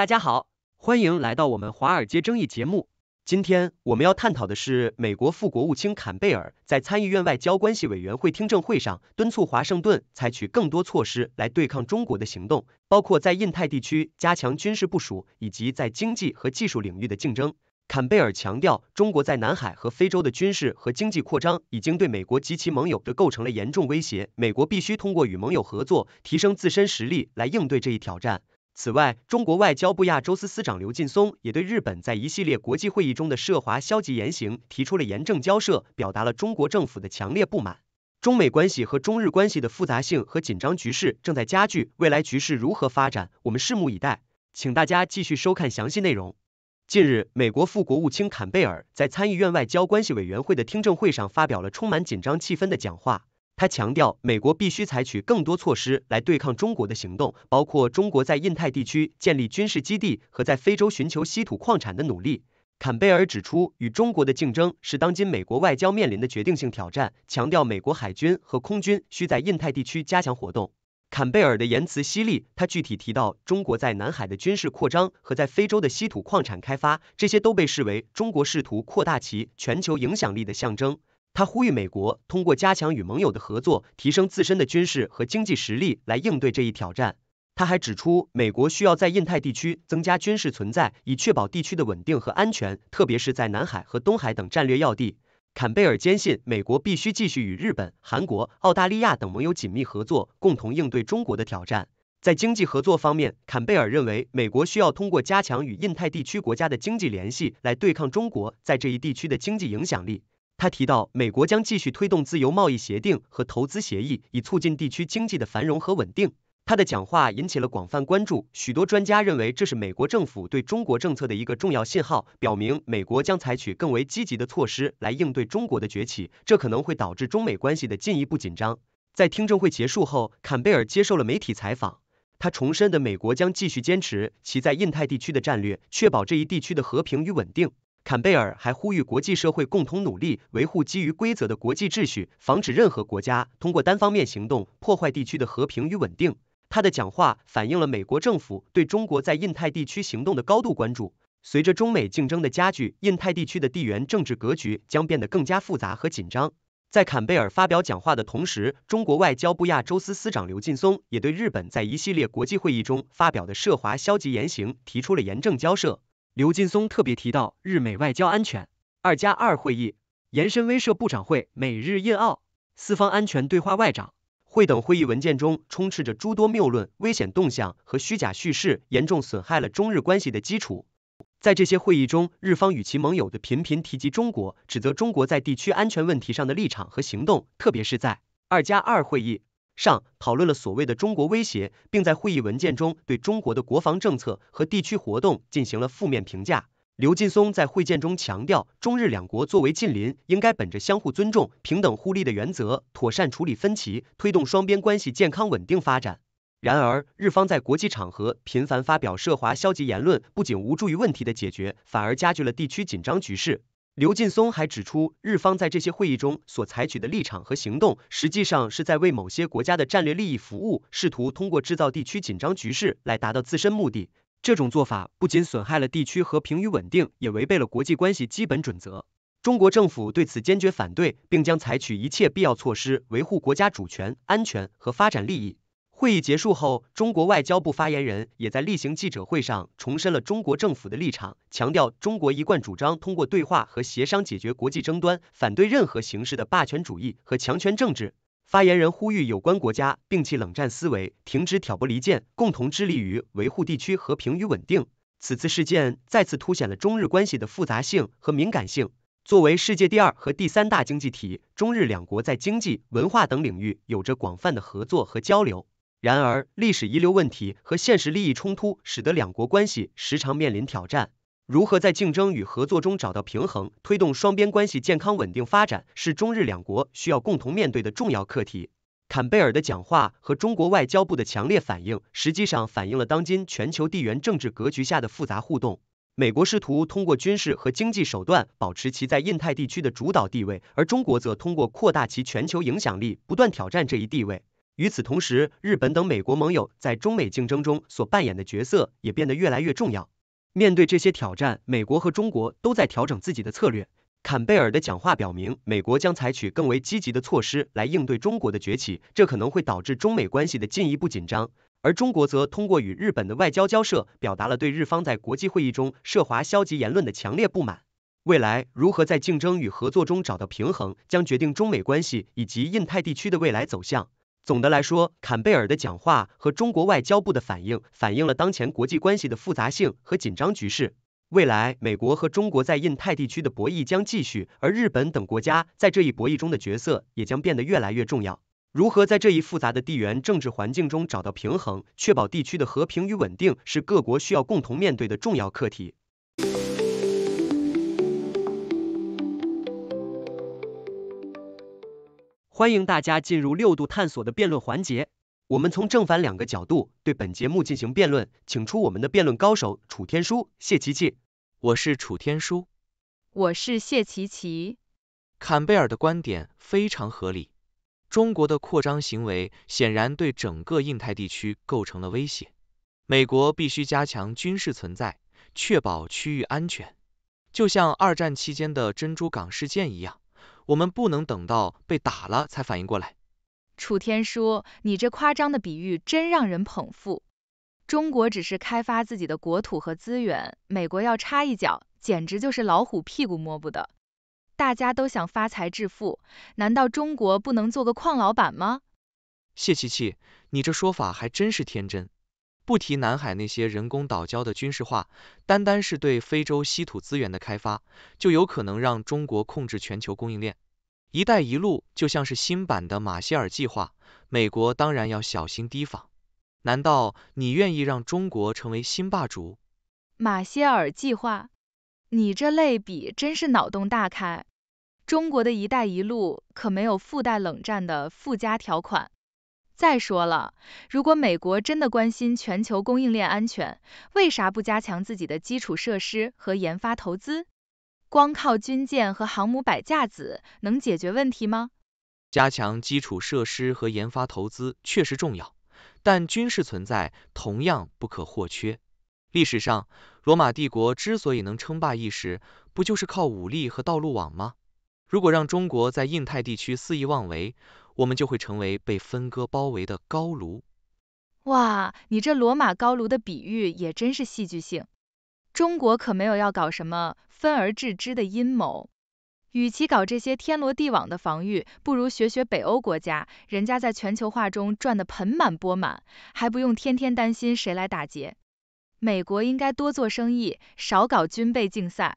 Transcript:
大家好，欢迎来到我们华尔街争议节目。今天我们要探讨的是美国副国务卿坎贝尔在参议院外交关系委员会听证会上敦促华盛顿采取更多措施来对抗中国的行动，包括在印太地区加强军事部署以及在经济和技术领域的竞争。坎贝尔强调，中国在南海和非洲的军事和经济扩张已经对美国及其盟友的构成了严重威胁，美国必须通过与盟友合作，提升自身实力来应对这一挑战。此外，中国外交部亚洲司司长刘劲松也对日本在一系列国际会议中的涉华消极言行提出了严正交涉，表达了中国政府的强烈不满。中美关系和中日关系的复杂性和紧张局势正在加剧，未来局势如何发展，我们拭目以待。请大家继续收看详细内容。近日，美国副国务卿坎贝尔在参议院外交关系委员会的听证会上发表了充满紧张气氛的讲话。他强调，美国必须采取更多措施来对抗中国的行动，包括中国在印太地区建立军事基地和在非洲寻求稀土矿产的努力。坎贝尔指出，与中国的竞争是当今美国外交面临的决定性挑战，强调美国海军和空军需在印太地区加强活动。坎贝尔的言辞犀利，他具体提到中国在南海的军事扩张和在非洲的稀土矿产开发，这些都被视为中国试图扩大其全球影响力的象征。他呼吁美国通过加强与盟友的合作，提升自身的军事和经济实力来应对这一挑战。他还指出，美国需要在印太地区增加军事存在，以确保地区的稳定和安全，特别是在南海和东海等战略要地。坎贝尔坚信，美国必须继续与日本、韩国、澳大利亚等盟友紧密合作，共同应对中国的挑战。在经济合作方面，坎贝尔认为，美国需要通过加强与印太地区国家的经济联系，来对抗中国在这一地区的经济影响力。他提到，美国将继续推动自由贸易协定和投资协议，以促进地区经济的繁荣和稳定。他的讲话引起了广泛关注，许多专家认为这是美国政府对中国政策的一个重要信号，表明美国将采取更为积极的措施来应对中国的崛起。这可能会导致中美关系的进一步紧张。在听证会结束后，坎贝尔接受了媒体采访，他重申的美国将继续坚持其在印太地区的战略，确保这一地区的和平与稳定。坎贝尔还呼吁国际社会共同努力，维护基于规则的国际秩序，防止任何国家通过单方面行动破坏地区的和平与稳定。他的讲话反映了美国政府对中国在印太地区行动的高度关注。随着中美竞争的加剧，印太地区的地缘政治格局将变得更加复杂和紧张。在坎贝尔发表讲话的同时，中国外交部亚洲司司长刘劲松也对日本在一系列国际会议中发表的涉华消极言行提出了严正交涉。刘劲松特别提到，日美外交安全二加二会议、延伸威慑部长会、美日印澳四方安全对话外长会等会议文件中，充斥着诸多谬论、危险动向和虚假叙事，严重损害了中日关系的基础。在这些会议中，日方与其盟友的频频提及中国，指责中国在地区安全问题上的立场和行动，特别是在二加二会议。上讨论了所谓的中国威胁，并在会议文件中对中国的国防政策和地区活动进行了负面评价。刘劲松在会见中强调，中日两国作为近邻，应该本着相互尊重、平等互利的原则，妥善处理分歧，推动双边关系健康稳定发展。然而，日方在国际场合频繁发表涉华消极言论，不仅无助于问题的解决，反而加剧了地区紧张局势。刘劲松还指出，日方在这些会议中所采取的立场和行动，实际上是在为某些国家的战略利益服务，试图通过制造地区紧张局势来达到自身目的。这种做法不仅损害了地区和平与稳定，也违背了国际关系基本准则。中国政府对此坚决反对，并将采取一切必要措施，维护国家主权、安全和发展利益。会议结束后，中国外交部发言人也在例行记者会上重申了中国政府的立场，强调中国一贯主张通过对话和协商解决国际争端，反对任何形式的霸权主义和强权政治。发言人呼吁有关国家摒弃冷战思维，停止挑拨离间，共同致力于维护地区和平与稳定。此次事件再次凸显了中日关系的复杂性和敏感性。作为世界第二和第三大经济体，中日两国在经济、文化等领域有着广泛的合作和交流。然而，历史遗留问题和现实利益冲突使得两国关系时常面临挑战。如何在竞争与合作中找到平衡，推动双边关系健康稳定发展，是中日两国需要共同面对的重要课题。坎贝尔的讲话和中国外交部的强烈反应，实际上反映了当今全球地缘政治格局下的复杂互动。美国试图通过军事和经济手段保持其在印太地区的主导地位，而中国则通过扩大其全球影响力，不断挑战这一地位。与此同时，日本等美国盟友在中美竞争中所扮演的角色也变得越来越重要。面对这些挑战，美国和中国都在调整自己的策略。坎贝尔的讲话表明，美国将采取更为积极的措施来应对中国的崛起，这可能会导致中美关系的进一步紧张。而中国则通过与日本的外交交涉，表达了对日方在国际会议中涉华消极言论的强烈不满。未来如何在竞争与合作中找到平衡，将决定中美关系以及印太地区的未来走向。总的来说，坎贝尔的讲话和中国外交部的反应，反映了当前国际关系的复杂性和紧张局势。未来，美国和中国在印太地区的博弈将继续，而日本等国家在这一博弈中的角色也将变得越来越重要。如何在这一复杂的地缘政治环境中找到平衡，确保地区的和平与稳定，是各国需要共同面对的重要课题。欢迎大家进入六度探索的辩论环节，我们从正反两个角度对本节目进行辩论，请出我们的辩论高手楚天舒、谢琪琪。我是楚天舒，我是谢琪琪。坎贝尔的观点非常合理，中国的扩张行为显然对整个印太地区构成了威胁，美国必须加强军事存在，确保区域安全，就像二战期间的珍珠港事件一样。我们不能等到被打了才反应过来。楚天舒，你这夸张的比喻真让人捧腹。中国只是开发自己的国土和资源，美国要插一脚，简直就是老虎屁股摸不得。大家都想发财致富，难道中国不能做个矿老板吗？谢琪琪，你这说法还真是天真。不提南海那些人工岛礁的军事化，单单是对非洲稀土资源的开发，就有可能让中国控制全球供应链。一带一路就像是新版的马歇尔计划，美国当然要小心提防。难道你愿意让中国成为新霸主？马歇尔计划，你这类比真是脑洞大开。中国的一带一路可没有附带冷战的附加条款。再说了，如果美国真的关心全球供应链安全，为啥不加强自己的基础设施和研发投资？光靠军舰和航母摆架子，能解决问题吗？加强基础设施和研发投资确实重要，但军事存在同样不可或缺。历史上，罗马帝国之所以能称霸一时，不就是靠武力和道路网吗？如果让中国在印太地区肆意妄为，我们就会成为被分割包围的高炉。哇，你这罗马高炉的比喻也真是戏剧性。中国可没有要搞什么分而治之的阴谋。与其搞这些天罗地网的防御，不如学学北欧国家，人家在全球化中赚得盆满钵满，还不用天天担心谁来打劫。美国应该多做生意，少搞军备竞赛。